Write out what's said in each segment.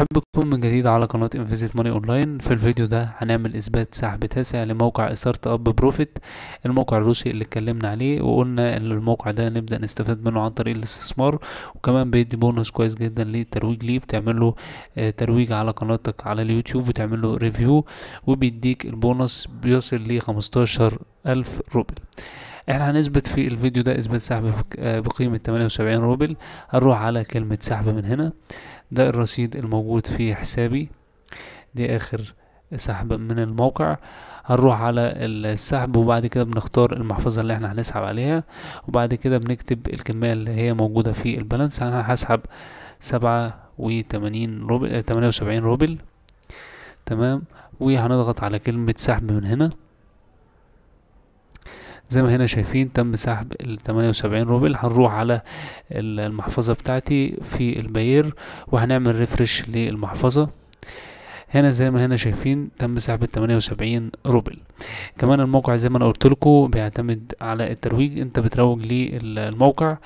مرحبا بكم من جديد على قناة انفيزيت ماني اونلاين في الفيديو ده هنعمل اثبات سحب تاسع لموقع ستارت اب بروفيت الموقع الروسي اللي اتكلمنا عليه وقلنا ان الموقع ده نبدأ نستفاد منه عن طريق الاستثمار وكمان بيدي بونص كويس جدا للترويج ليه بتعمل له آه، ترويج على قناتك على اليوتيوب وتعمل له ريفيو وبيديك البونص بيصل ل 15000 روبل احنا هنثبت في الفيديو ده اثبات سحب آه، بقيمة 78 روبل هنروح على كلمة سحب من هنا ده الرصيد الموجود في حسابي دي اخر سحب من الموقع هنروح على السحب وبعد كده بنختار المحفظة اللي احنا هنسحب عليها وبعد كده بنكتب الكمية اللي هي موجودة في البالانس انا هسحب سبعة وتمانين روبل تمانية وسبعين روبل تمام وهنضغط على كلمة سحب من هنا زي ما هنا شايفين تم سحب ال 78 روبل هنروح على المحفظة بتاعتي في الباير وهنعمل ريفرش للمحفظة هنا زي ما هنا شايفين تم سحب ال 78 روبل كمان الموقع زي ما انا قلت لكم بيعتمد على الترويج انت بتروج للموقع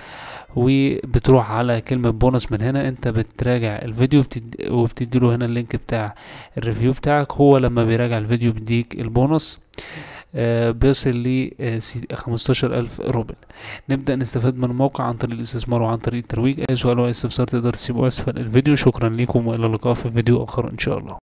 وبتروح على كلمة بونص من هنا انت بتراجع الفيديو وبتدي له هنا اللينك بتاع الريفيو بتاعك هو لما بيراجع الفيديو بيديك البونص آه، بيصل ل 15000 آه، روبل نبدأ نستفاد من الموقع عن طريق الاستثمار وعن طريق الترويج أي سؤال أو استفسار تقدر تسيبه أسفل الفيديو شكرا لكم وإلى اللقاء في فيديو آخر إن شاء الله